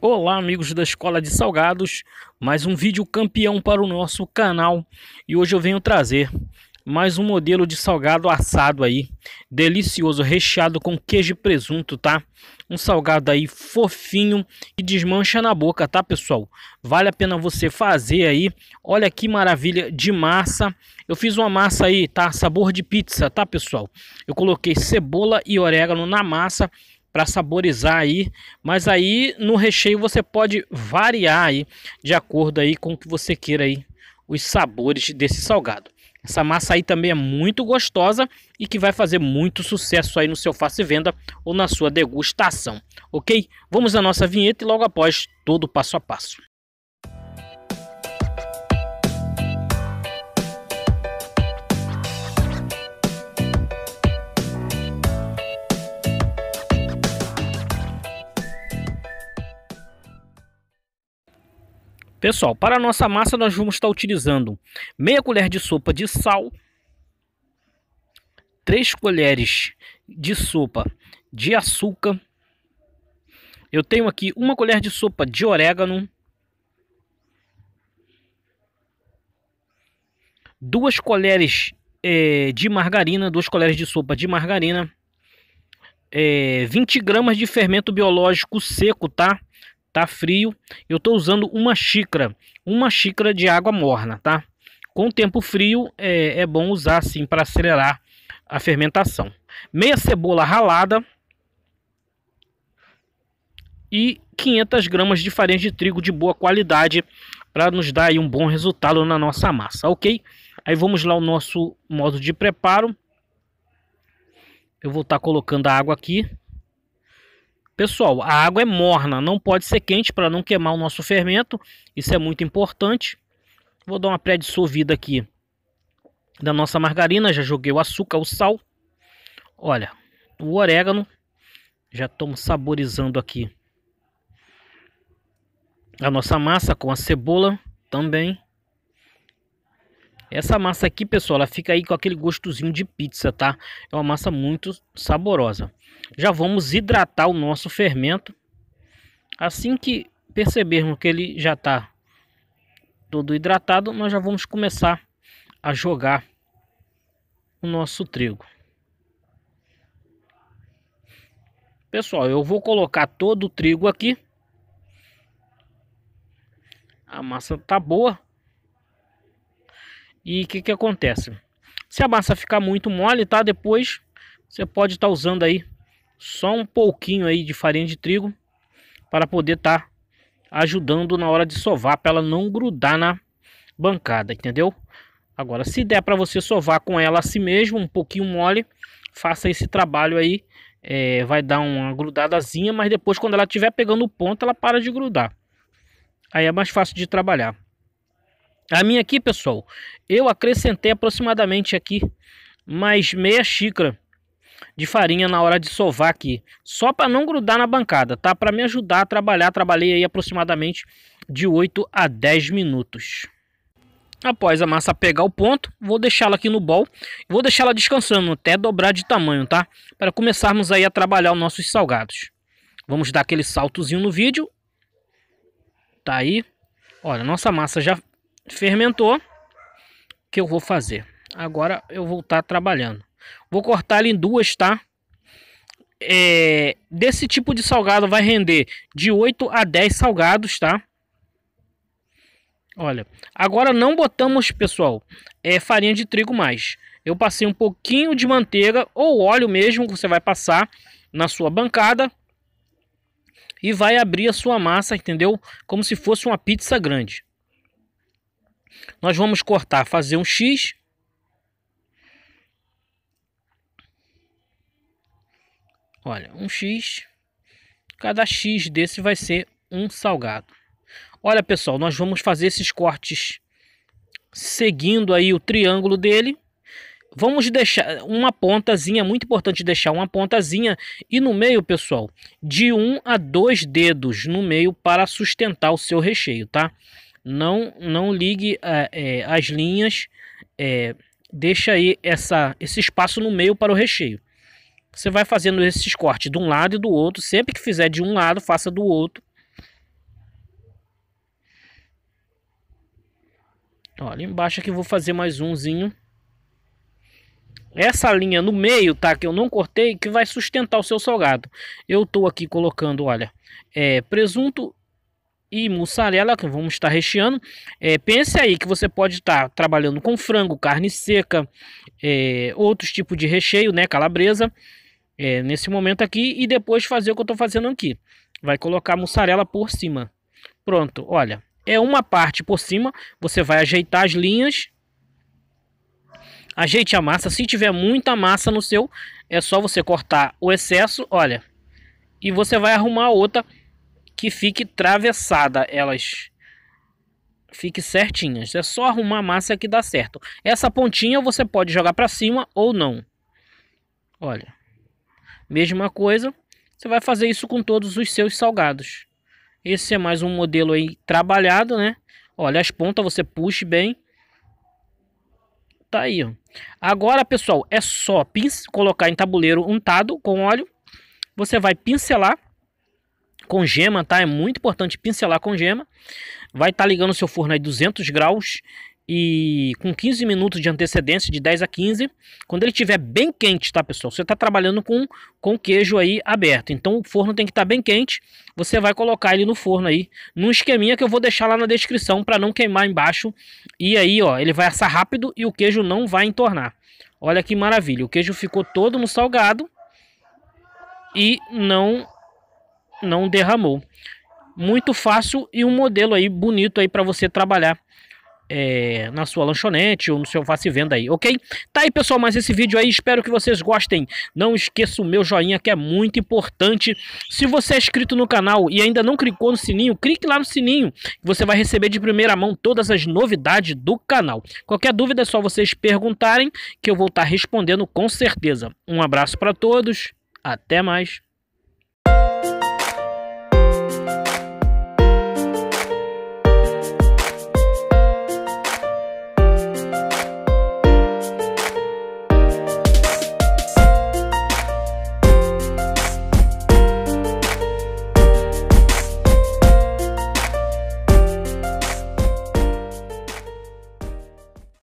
Olá amigos da Escola de Salgados, mais um vídeo campeão para o nosso canal e hoje eu venho trazer mais um modelo de salgado assado aí, delicioso, recheado com queijo e presunto, tá? Um salgado aí fofinho e desmancha na boca, tá pessoal? Vale a pena você fazer aí, olha que maravilha de massa, eu fiz uma massa aí, tá? Sabor de pizza, tá pessoal? Eu coloquei cebola e orégano na massa para saborizar aí, mas aí no recheio você pode variar aí de acordo aí com o que você queira aí os sabores desse salgado. Essa massa aí também é muito gostosa e que vai fazer muito sucesso aí no seu face venda ou na sua degustação, ok? Vamos à nossa vinheta e logo após todo o passo a passo. Pessoal, para a nossa massa nós vamos estar utilizando meia colher de sopa de sal, três colheres de sopa de açúcar. Eu tenho aqui uma colher de sopa de orégano, duas colheres é, de margarina, duas colheres de sopa de margarina, é, eh, 20 gramas de fermento biológico seco, tá? tá frio, eu tô usando uma xícara, uma xícara de água morna, tá? Com o tempo frio é, é bom usar assim para acelerar a fermentação. Meia cebola ralada e 500 gramas de farinha de trigo de boa qualidade para nos dar um bom resultado na nossa massa, ok? Aí vamos lá o nosso modo de preparo. Eu vou estar tá colocando a água aqui Pessoal, a água é morna, não pode ser quente para não queimar o nosso fermento. Isso é muito importante. Vou dar uma pré-dissolvida aqui da nossa margarina. Já joguei o açúcar, o sal. Olha, o orégano. Já estamos saborizando aqui a nossa massa com a cebola também. Essa massa aqui, pessoal, ela fica aí com aquele gostozinho de pizza, tá? É uma massa muito saborosa. Já vamos hidratar o nosso fermento. Assim que percebermos que ele já está todo hidratado, nós já vamos começar a jogar o nosso trigo. Pessoal, eu vou colocar todo o trigo aqui. A massa tá boa. E o que, que acontece? Se a massa ficar muito mole, tá? Depois você pode estar tá usando aí só um pouquinho aí de farinha de trigo para poder estar tá ajudando na hora de sovar para ela não grudar na bancada, entendeu? Agora, se der para você sovar com ela assim mesmo, um pouquinho mole, faça esse trabalho aí. É, vai dar uma grudadazinha, mas depois quando ela estiver pegando o ponto, ela para de grudar. Aí é mais fácil de trabalhar. A minha aqui, pessoal, eu acrescentei aproximadamente aqui mais meia xícara de farinha na hora de sovar aqui, só para não grudar na bancada, tá? Para me ajudar a trabalhar, trabalhei aí aproximadamente de 8 a 10 minutos. Após a massa pegar o ponto, vou deixá-la aqui no bol, vou deixá-la descansando até dobrar de tamanho, tá? Para começarmos aí a trabalhar os nossos salgados. Vamos dar aquele saltozinho no vídeo. Tá aí. Olha, nossa massa já Fermentou. O que eu vou fazer? Agora eu vou estar tá trabalhando. Vou cortar ele em duas, tá? É, desse tipo de salgado vai render de 8 a 10 salgados, tá? Olha, agora não botamos, pessoal, é, farinha de trigo mais. Eu passei um pouquinho de manteiga ou óleo mesmo que você vai passar na sua bancada e vai abrir a sua massa, entendeu? Como se fosse uma pizza grande. Nós vamos cortar, fazer um X. Olha, um X. Cada X desse vai ser um salgado. Olha, pessoal, nós vamos fazer esses cortes seguindo aí o triângulo dele. Vamos deixar uma pontazinha, muito importante deixar uma pontazinha. E no meio, pessoal, de um a dois dedos no meio para sustentar o seu recheio, tá? não não ligue é, é, as linhas, é, deixa aí essa, esse espaço no meio para o recheio. Você vai fazendo esses cortes de um lado e do outro. Sempre que fizer de um lado, faça do outro. Olha, embaixo aqui vou fazer mais umzinho. Essa linha no meio, tá? Que eu não cortei, que vai sustentar o seu salgado. Eu tô aqui colocando, olha, é, presunto e mussarela, que vamos estar recheando. É, pense aí que você pode estar trabalhando com frango, carne seca, é, outros tipos de recheio, né? Calabresa, é, nesse momento aqui, e depois fazer o que eu estou fazendo aqui. Vai colocar a mussarela por cima. Pronto, olha, é uma parte por cima, você vai ajeitar as linhas. Ajeite a massa, se tiver muita massa no seu, é só você cortar o excesso, olha. E você vai arrumar outra que fique travessada, elas fique certinhas. É só arrumar a massa que dá certo. Essa pontinha você pode jogar para cima ou não. Olha, mesma coisa, você vai fazer isso com todos os seus salgados. Esse é mais um modelo aí trabalhado, né? Olha, as pontas você puxe bem. Tá aí, ó. Agora, pessoal, é só colocar em tabuleiro untado com óleo. Você vai pincelar com gema, tá? É muito importante pincelar com gema. Vai estar tá ligando o seu forno aí 200 graus e com 15 minutos de antecedência, de 10 a 15. Quando ele estiver bem quente, tá, pessoal? Você está trabalhando com, com queijo aí aberto. Então o forno tem que estar tá bem quente. Você vai colocar ele no forno aí, num esqueminha que eu vou deixar lá na descrição para não queimar embaixo. E aí, ó, ele vai assar rápido e o queijo não vai entornar. Olha que maravilha, o queijo ficou todo no salgado e não não derramou. Muito fácil e um modelo aí bonito aí para você trabalhar é, na sua lanchonete ou no seu face venda aí, ok? Tá aí, pessoal, mas esse vídeo aí, espero que vocês gostem. Não esqueça o meu joinha que é muito importante. Se você é inscrito no canal e ainda não clicou no sininho, clique lá no sininho. Você vai receber de primeira mão todas as novidades do canal. Qualquer dúvida é só vocês perguntarem que eu vou estar tá respondendo com certeza. Um abraço para todos, até mais.